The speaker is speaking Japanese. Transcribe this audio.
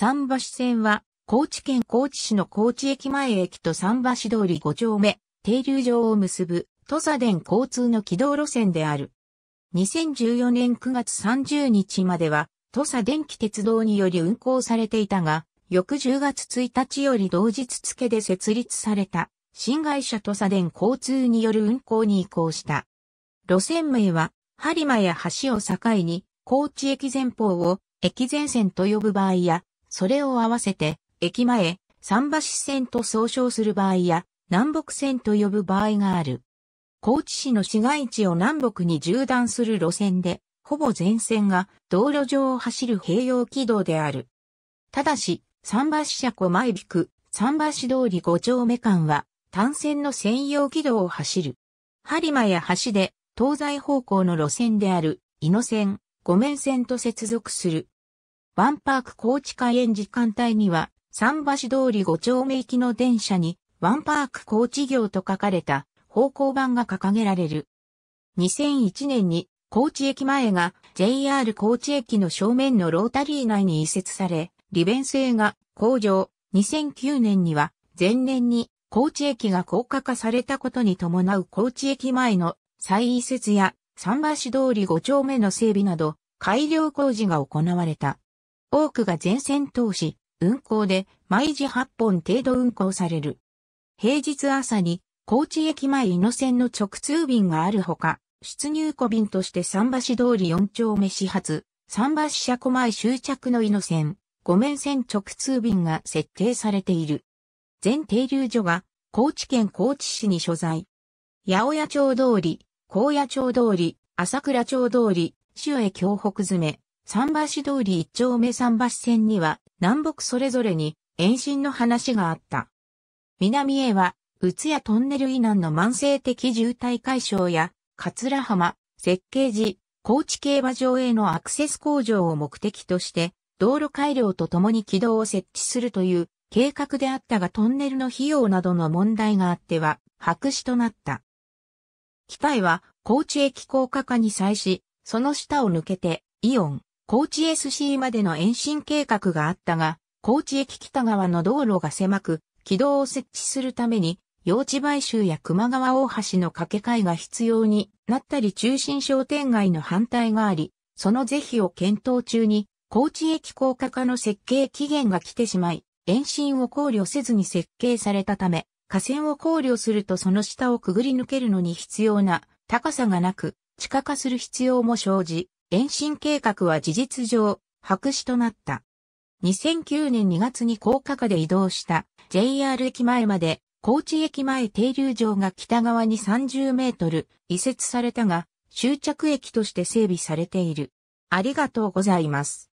桟橋線は、高知県高知市の高知駅前駅と桟橋通り5丁目、停留場を結ぶ、土佐電交通の軌道路線である。2014年9月30日までは、土佐電気鉄道により運行されていたが、翌10月1日より同日付で設立された、新会社土佐電交通による運行に移行した。路線名は、播磨や橋を境に、高知駅前方を駅前線と呼ぶ場合や、それを合わせて、駅前、桟橋線と総称する場合や、南北線と呼ぶ場合がある。高知市の市街地を南北に縦断する路線で、ほぼ全線が道路上を走る併用軌道である。ただし、桟橋車庫前引く、桟橋通り5丁目間は、単線の専用軌道を走る。播磨や橋で、東西方向の路線である、伊野線、五面線と接続する。ワンパーク高知開園時間帯には、桟橋通り5丁目行きの電車に、ワンパーク高知行と書かれた方向板が掲げられる。2001年に高知駅前が JR 高知駅の正面のロータリー内に移設され、利便性が向上。2009年には前年に高知駅が高架化されたことに伴う高知駅前の再移設や桟橋通り5丁目の整備など改良工事が行われた。多くが全線通し、運行で毎時8本程度運行される。平日朝に高知駅前井野線の直通便があるほか、出入庫便として桟橋通り4丁目始発、桟橋車庫前終着の井野線、五面線直通便が設定されている。全停留所が高知県高知市に所在。八百屋町通り、高野町通り、朝倉町通り、周江京北詰め、桟橋通り一丁目桟橋線には南北それぞれに延伸の話があった。南へは、宇都やトンネル以南の慢性的渋滞解消や、桂浜、設計時、高知競馬場へのアクセス工場を目的として、道路改良とともに軌道を設置するという計画であったがトンネルの費用などの問題があっては白紙となった。機体は高知駅高架化に際し、その下を抜けてイオン、高知 SC までの延伸計画があったが、高知駅北側の道路が狭く、軌道を設置するために、用地買収や熊川大橋の架け替えが必要になったり中心商店街の反対があり、その是非を検討中に、高知駅高架化の設計期限が来てしまい、延伸を考慮せずに設計されたため、河川を考慮するとその下をくぐり抜けるのに必要な高さがなく、地下化する必要も生じ、延伸計画は事実上、白紙となった。2009年2月に高架下で移動した JR 駅前まで高知駅前停留場が北側に30メートル移設されたが終着駅として整備されている。ありがとうございます。